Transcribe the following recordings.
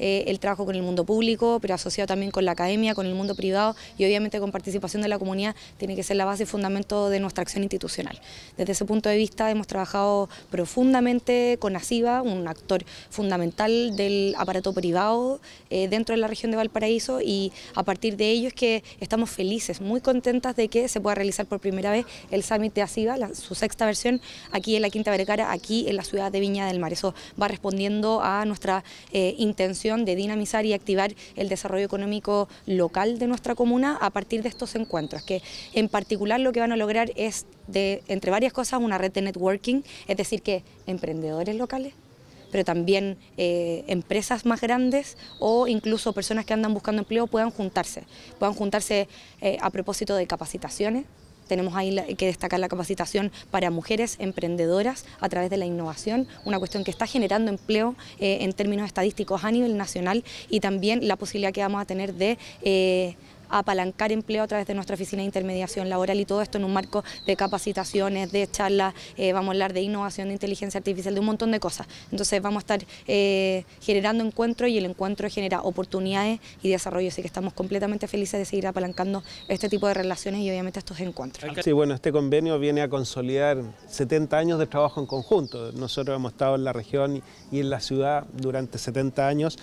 Eh, el trabajo con el mundo público, pero asociado también con la academia, con el mundo privado y obviamente con participación de la comunidad tiene que ser la base y fundamento de nuestra acción institucional. Desde ese punto de vista hemos trabajado profundamente con ASIVA, un actor fundamental del aparato privado eh, dentro de la región de Valparaíso y a partir de ello es que estamos felices, muy contentas de que se pueda realizar por primera vez el Summit de ASIVA, su sexta versión, aquí en la Quinta Vergara, aquí en la ciudad de Viña del Mar. Eso va respondiendo a nuestra eh, intención de dinamizar y activar el desarrollo económico local de nuestra comuna a partir de estos encuentros, que en particular lo que van a lograr es, de, entre varias cosas, una red de networking, es decir, que emprendedores locales pero también eh, empresas más grandes o incluso personas que andan buscando empleo puedan juntarse, puedan juntarse eh, a propósito de capacitaciones, tenemos ahí que destacar la capacitación para mujeres emprendedoras a través de la innovación, una cuestión que está generando empleo eh, en términos estadísticos a nivel nacional y también la posibilidad que vamos a tener de... Eh, apalancar empleo a través de nuestra oficina de intermediación laboral y todo esto en un marco de capacitaciones, de charlas, eh, vamos a hablar de innovación, de inteligencia artificial, de un montón de cosas. Entonces vamos a estar eh, generando encuentros y el encuentro genera oportunidades y desarrollo, así que estamos completamente felices de seguir apalancando este tipo de relaciones y obviamente estos encuentros. Sí, bueno, este convenio viene a consolidar 70 años de trabajo en conjunto. Nosotros hemos estado en la región y en la ciudad durante 70 años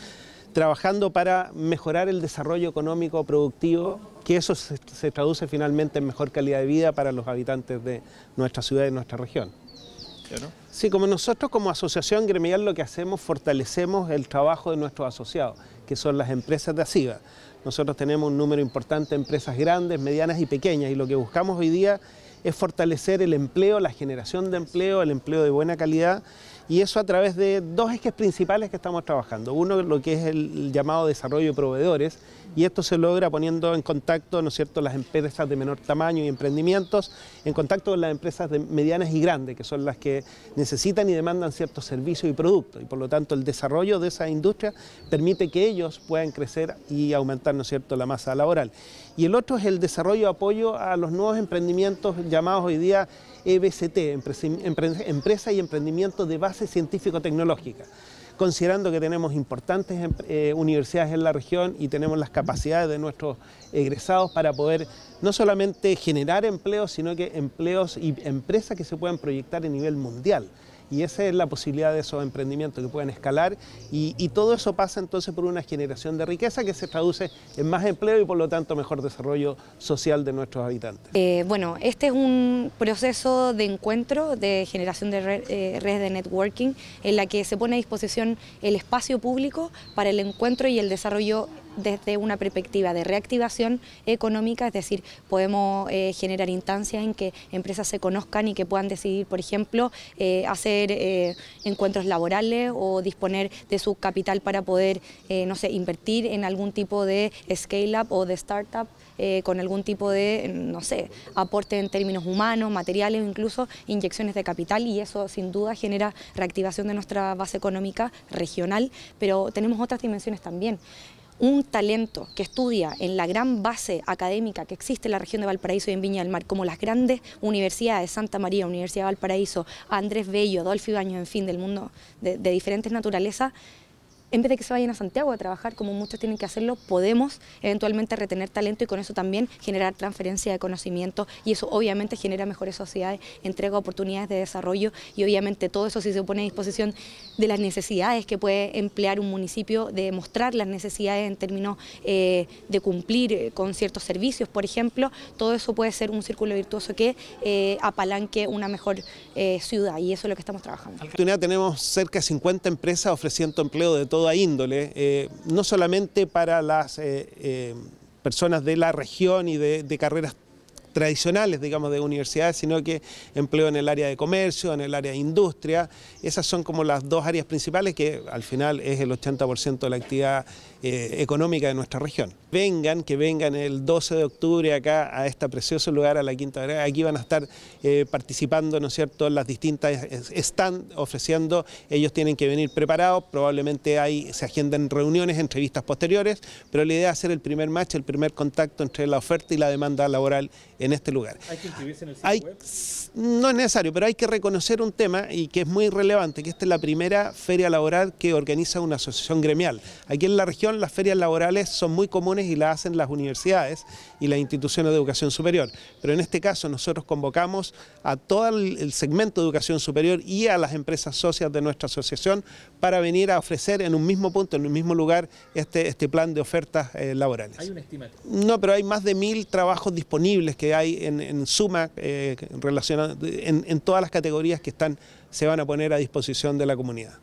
trabajando para mejorar el desarrollo económico productivo, que eso se, traduce finalmente en mejor calidad de vida para los habitantes de nuestra ciudad y nuestra región. Sí, como nosotros como asociación gremial lo que hacemos, fortalecemos el trabajo de nuestros asociados, que son las empresas de ASIVA. Nosotros tenemos un número importante de empresas grandes, medianas y pequeñas, y lo que buscamos hoy día es fortalecer el empleo, la generación de empleo, el empleo de buena calidad y eso a través de dos ejes principales que estamos trabajando. Uno, lo que es el llamado desarrollo de proveedores, y esto se logra poniendo en contacto, ¿no cierto?, las empresas de menor tamaño y emprendimientos, en contacto con las empresas de medianas y grandes, que son las que necesitan y demandan ciertos servicios y productos, y por lo tanto el desarrollo de esa industria permite que ellos puedan crecer y aumentar, ¿no es cierto?, la masa laboral. Y el otro es el desarrollo, apoyo a los nuevos emprendimientos, llamados hoy día EBCT, Empresa y Emprendimiento de Base Científico-Tecnológica considerando que tenemos importantes em-, eh, universidades en la región y tenemos las capacidades de nuestros egresados para poder no solamente generar empleos, sino que empleos y empresas que se puedan proyectar a nivel mundial y esa es la posibilidad de esos emprendimientos que puedan escalar y, todo eso pasa entonces por una generación de riqueza que se traduce en más empleo y por lo tanto mejor desarrollo social de nuestros habitantes. Eh, bueno, este es un proceso de encuentro, de generación de eh, redes de networking en la que se pone a disposición el espacio público para el encuentro y el desarrollo desde una perspectiva de reactivación económica, es decir, podemos eh, generar instancias en que empresas se conozcan y que puedan decidir, por ejemplo, eh, hacer eh, encuentros laborales o disponer de su capital para poder, no sé, invertir en algún tipo de scale-up o de startup con algún tipo de, no sé, aporte en términos humanos, materiales o incluso inyecciones de capital y eso sin duda genera reactivación de nuestra base económica regional, pero tenemos otras dimensiones también un talento que estudia en la gran base académica que existe en la región de Valparaíso y en Viña del Mar, como las grandes universidades, Santa María, Universidad de Valparaíso, Andrés Bello, Adolfo Ibaño, en fin, del mundo de, de diferentes naturalezas, en vez de que se vayan a Santiago a trabajar, como muchos tienen que hacerlo, podemos eventualmente retener talento y con eso también generar transferencia de conocimiento y eso obviamente genera mejores sociedades, entrega oportunidades de desarrollo y obviamente todo eso si se pone a disposición de las necesidades que puede emplear un municipio, de mostrar las necesidades en términos eh, de cumplir eh, con ciertos servicios, por ejemplo, todo eso puede ser un círculo virtuoso que eh, apalanque una mejor ciudad y eso es lo que estamos trabajando. Tenemos cerca de 50 empresas ofreciendo empleo de todo toda índole, eh, no solamente para las eh, eh, personas de la región y de, de carreras tradicionales, digamos, de universidades, sino que empleo en el área de comercio, en el área de industria. Esas son como las dos áreas principales que al final es el 80% de la actividad eh, económica de nuestra región. Vengan, que vengan el 12 de octubre acá a este precioso lugar, a la Quinta Vereda. Aquí van a estar eh, participando, ¿no es cierto?, las distintas están ofreciendo. Ellos tienen que venir preparados, probablemente ahí se agendan reuniones, entrevistas posteriores, pero la idea es hacer el primer match, el primer contacto entre la oferta y la demanda laboral este lugar. ¿Hay en el web? No es necesario, pero hay que reconocer un tema y que es muy relevante, que esta es la primera feria laboral que organiza una asociación gremial. Aquí en la región las ferias laborales son muy comunes y las hacen las universidades y las instituciones de educación superior, pero en este caso nosotros convocamos a todo el segmento de educación superior y a las empresas socias de nuestra asociación para venir a ofrecer en un mismo punto, en un mismo lugar, este, este plan de ofertas eh, laborales. ¿Hay No, pero hay más de mil trabajos disponibles que hay en, suma eh, en, en todas las categorías que están, se van a poner a disposición de la comunidad.